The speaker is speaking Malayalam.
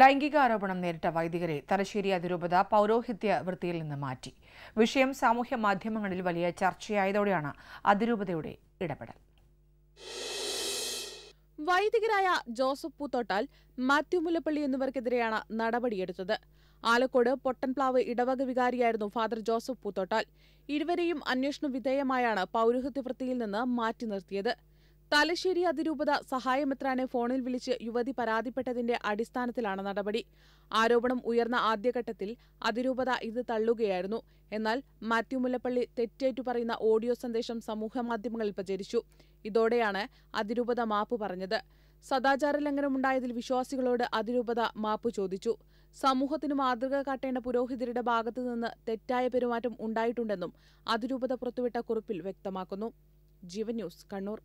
ലൈംഗിക ആരോപണം നേരിട്ട വൈദികരെ തലശ്ശേരി അതിരൂപത പൗരോഹിത്യ വൃത്തിയിൽ നിന്ന് മാറ്റി വിഷയം സാമൂഹ്യ മാധ്യമങ്ങളിൽ വലിയ ചർച്ചയായതോടെയാണ് അതിരൂപതയുടെ ഇടപെടൽ വൈദികരായ ജോസഫ് പൂത്തോട്ടാൽ മാത്യു മുല്ലപ്പള്ളി എന്നിവർക്കെതിരെയാണ് നടപടിയെടുത്തത് ആലക്കോട് പൊട്ടൻപ്ലാവ് ഇടവക വികാരിയായിരുന്നു ഫാദർ ജോസഫ് പൂത്തോട്ടാൽ ഇരുവരെയും അന്വേഷണ വിധേയമായാണ് പൗരോഹിത്യ വൃത്തിയിൽ നിന്ന് മാറ്റി നിർത്തിയത് തലശ്ശേരി അതിരൂപത സഹായമെത്രാനെ ഫോണിൽ വിളിച്ച് യുവതി പരാതിപ്പെട്ടതിന്റെ അടിസ്ഥാനത്തിലാണ് നടപടി ആരോപണം ഉയർന്ന ആദ്യഘട്ടത്തിൽ അതിരൂപത ഇത് തള്ളുകയായിരുന്നു എന്നാൽ മാത്യു മുല്ലപ്പള്ളി തെറ്റേറ്റു പറയുന്ന ഓഡിയോ സന്ദേശം സമൂഹമാധ്യമങ്ങളിൽ പ്രചരിച്ചു ഇതോടെയാണ് അതിരൂപത മാപ്പ് പറഞ്ഞത് സദാചാര ലംഘനമുണ്ടായതിൽ വിശ്വാസികളോട് അതിരൂപത മാപ്പ് ചോദിച്ചു സമൂഹത്തിന് മാതൃക കാട്ടേണ്ട പുരോഹിതരുടെ ഭാഗത്തുനിന്ന് തെറ്റായ പെരുമാറ്റം ഉണ്ടായിട്ടുണ്ടെന്നും അതിരൂപത പുറത്തുവിട്ട കുറിപ്പിൽ വ്യക്തമാക്കുന്നു ജീവൻ ന്യൂസ് കണ്ണൂർ